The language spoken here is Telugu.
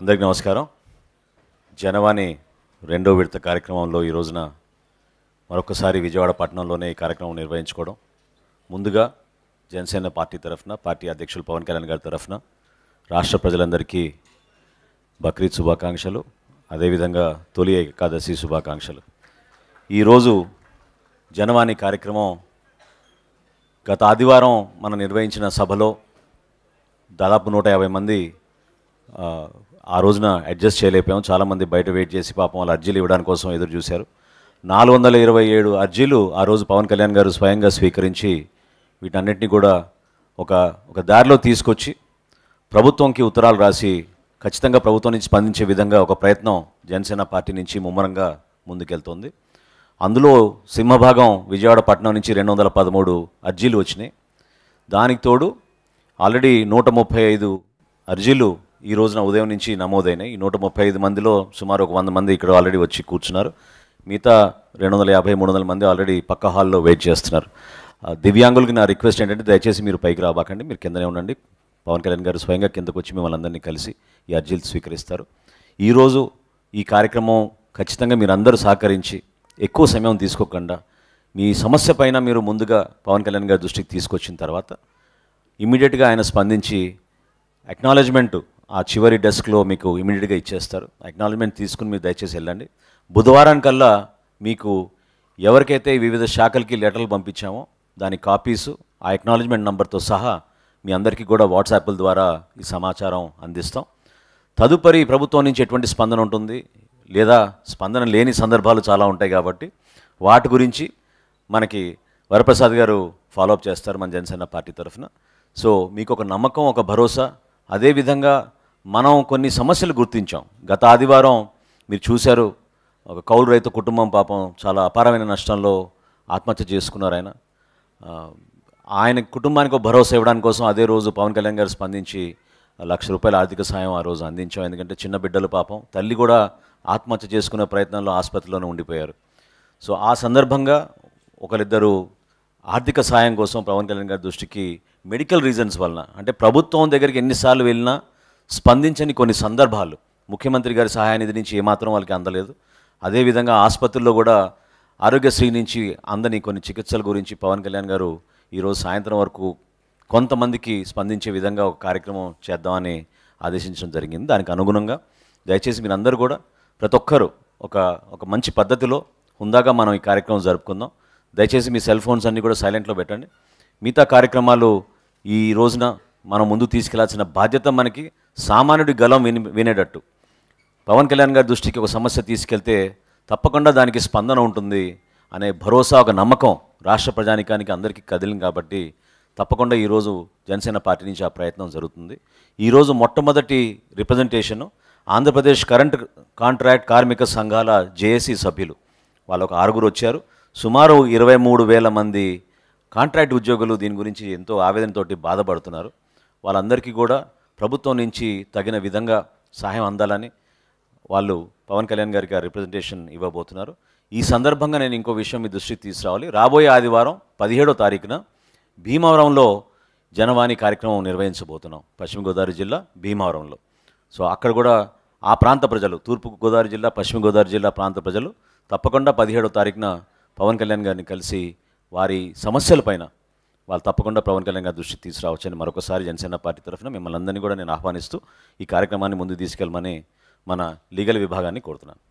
అందరికీ నమస్కారం జనవాణి రెండో విడత కార్యక్రమంలో ఈ రోజున మరొకసారి విజయవాడ పట్టణంలోనే ఈ కార్యక్రమం నిర్వహించుకోవడం ముందుగా జనసేన పార్టీ తరఫున పార్టీ అధ్యక్షులు పవన్ కళ్యాణ్ గారి తరఫున రాష్ట్ర ప్రజలందరికీ బక్రీద్ శుభాకాంక్షలు అదేవిధంగా తొలి ఏకాదశి శుభాకాంక్షలు ఈరోజు జనవాణి కార్యక్రమం గత ఆదివారం మనం నిర్వహించిన సభలో దాదాపు నూట యాభై మంది ఆ రోజున అడ్జస్ట్ చేయలేకపోయాం చాలామంది బయట వెయిట్ చేసి పాపం వాళ్ళు అర్జీలు ఇవ్వడానికి కోసం ఎదురు చూశారు నాలుగు వందల ఇరవై ఏడు అర్జీలు ఆ రోజు పవన్ కళ్యాణ్ గారు స్వయంగా స్వీకరించి వీటన్నిటిని కూడా ఒక ఒక దారిలో తీసుకొచ్చి ప్రభుత్వంకి ఉత్తరాలు రాసి ఖచ్చితంగా ప్రభుత్వం నుంచి స్పందించే విధంగా ఒక ప్రయత్నం జనసేన పార్టీ నుంచి ముమ్మరంగా ముందుకెళ్తోంది అందులో సింహభాగం విజయవాడ పట్టణం నుంచి రెండు వందల పదమూడు అర్జీలు వచ్చినాయి దానికి తోడు ఆల్రెడీ నూట ముప్పై ఐదు అర్జీలు ఈ రోజున ఉదయం నుంచి నమోదైనాయి నూట ముప్పై ఐదు మందిలో సుమారు ఒక వంద మంది ఇక్కడ ఆల్రెడీ వచ్చి కూర్చున్నారు మిగతా రెండు వందల యాభై మూడు వందల మంది ఆల్రెడీ పక్క హాల్లో వెయిట్ చేస్తున్నారు దివ్యాంగులకి నా రిక్వెస్ట్ ఏంటంటే దయచేసి మీరు పైకి రాబాకండి మీరు కిందనే ఉండండి పవన్ కళ్యాణ్ గారు స్వయంగా కిందకు వచ్చి మిమ్మల్ని అందరినీ కలిసి ఈ అర్జీలు స్వీకరిస్తారు ఈరోజు ఈ కార్యక్రమం ఖచ్చితంగా మీరందరూ సహకరించి ఎక్కువ సమయం తీసుకోకుండా మీ సమస్య పైన మీరు ముందుగా పవన్ కళ్యాణ్ గారి దృష్టికి తీసుకొచ్చిన తర్వాత ఇమీడియట్గా ఆయన స్పందించి అక్నాలెడ్జ్మెంటు ఆ చివరి డెస్క్లో మీకు ఇమీడియట్గా ఇచ్చేస్తారు అక్నాలజ్మెంట్ తీసుకుని మీరు దయచేసి వెళ్ళండి బుధవారానికల్లా మీకు ఎవరికైతే వివిధ శాఖలకి లెటర్లు పంపించామో దాని కాపీసు ఆ ఎక్నాలజ్మెంట్ నెంబర్తో సహా మీ అందరికీ కూడా వాట్సాప్ల ద్వారా ఈ సమాచారం అందిస్తాం తదుపరి ప్రభుత్వం నుంచి ఎటువంటి స్పందన ఉంటుంది లేదా స్పందన లేని సందర్భాలు చాలా ఉంటాయి కాబట్టి వాటి గురించి మనకి వరప్రసాద్ గారు ఫాలోఅప్ చేస్తారు మన జనసేన పార్టీ తరఫున సో మీకు ఒక నమ్మకం ఒక భరోసా అదేవిధంగా మనం కొన్ని సమస్యలు గుర్తించాం గత ఆదివారం మీరు చూశారు ఒక కౌలు రైతు కుటుంబం పాపం చాలా అపారమైన నష్టంలో ఆత్మహత్య చేసుకున్నారు ఆయన ఆయన కుటుంబానికి భరోసా ఇవ్వడానికి కోసం అదే రోజు పవన్ కళ్యాణ్ గారు స్పందించి లక్ష రూపాయల ఆర్థిక సాయం ఆ రోజు అందించాం ఎందుకంటే చిన్న బిడ్డలు పాపం తల్లి కూడా ఆత్మహత్య చేసుకునే ప్రయత్నంలో ఆసుపత్రిలోనే ఉండిపోయారు సో ఆ సందర్భంగా ఒకరిద్దరు ఆర్థిక సాయం కోసం పవన్ కళ్యాణ్ గారి దృష్టికి మెడికల్ రీజన్స్ వలన అంటే ప్రభుత్వం దగ్గరికి ఎన్నిసార్లు వెళ్ళినా స్పందించని కొన్ని సందర్భాలు ముఖ్యమంత్రి గారి సహాయనిధి నుంచి ఏమాత్రం వాళ్ళకి అందలేదు అదేవిధంగా ఆసుపత్రుల్లో కూడా ఆరోగ్యశ్రీ నుంచి అందని కొన్ని చికిత్సల గురించి పవన్ కళ్యాణ్ గారు ఈరోజు సాయంత్రం వరకు కొంతమందికి స్పందించే విధంగా ఒక కార్యక్రమం చేద్దామని ఆదేశించడం జరిగింది దానికి అనుగుణంగా దయచేసి మీరందరూ కూడా ప్రతి ఒక్కరూ ఒక ఒక మంచి పద్ధతిలో హుందాగా మనం ఈ కార్యక్రమం జరుపుకుందాం దయచేసి మీ సెల్ ఫోన్స్ అన్నీ కూడా సైలెంట్లో పెట్టండి మిగతా కార్యక్రమాలు ఈ రోజున మనం ముందు తీసుకెళ్లాల్సిన బాధ్యత మనకి సామాన్యుడి గలం విని వినేటట్టు పవన్ కళ్యాణ్ గారి దృష్టికి ఒక సమస్య తీసుకెళ్తే తప్పకుండా దానికి స్పందన ఉంటుంది అనే భరోసా ఒక నమ్మకం రాష్ట్ర ప్రజానికానికి అందరికీ కదిలింది కాబట్టి తప్పకుండా ఈరోజు జనసేన పార్టీ నుంచి ఆ ప్రయత్నం జరుగుతుంది ఈరోజు మొట్టమొదటి రిప్రజెంటేషను ఆంధ్రప్రదేశ్ కరెంట్ కాంట్రాక్ట్ కార్మిక సంఘాల జేఏసీ సభ్యులు వాళ్ళు ఒక ఆరుగురు వచ్చారు సుమారు ఇరవై మూడు వేల మంది కాంట్రాక్ట్ ఉద్యోగులు దీని గురించి ఎంతో ఆవేదనతోటి బాధపడుతున్నారు వాళ్ళందరికీ కూడా ప్రభుత్వం నుంచి తగిన విధంగా సహాయం అందాలని వాళ్ళు పవన్ కళ్యాణ్ గారికి రిప్రజెంటేషన్ ఇవ్వబోతున్నారు ఈ సందర్భంగా నేను ఇంకో విషయం మీ దృష్టికి తీసుకురావాలి రాబోయే ఆదివారం పదిహేడో తారీఖున భీమవరంలో జనవాణి కార్యక్రమం నిర్వహించబోతున్నాం పశ్చిమ గోదావరి జిల్లా భీమవరంలో సో అక్కడ కూడా ఆ ప్రాంత ప్రజలు తూర్పు గోదావరి జిల్లా పశ్చిమ గోదావరి జిల్లా ప్రాంత ప్రజలు తప్పకుండా పదిహేడో తారీఖున పవన్ కళ్యాణ్ గారిని కలిసి వారి సమస్యల పైన వాళ్ళు తప్పకుండా పవన్ కళ్యాణ్ గారి దృష్టికి తీసుకురావచ్చని మరొకసారి జనసేన పార్టీ తరఫున మిమ్మల్ని అందరినీ కూడా నేను ఆహ్వానిస్తూ ఈ కార్యక్రమాన్ని ముందు తీసుకెళ్ళమని మన లీగల్ విభాగాన్ని కోరుతున్నాను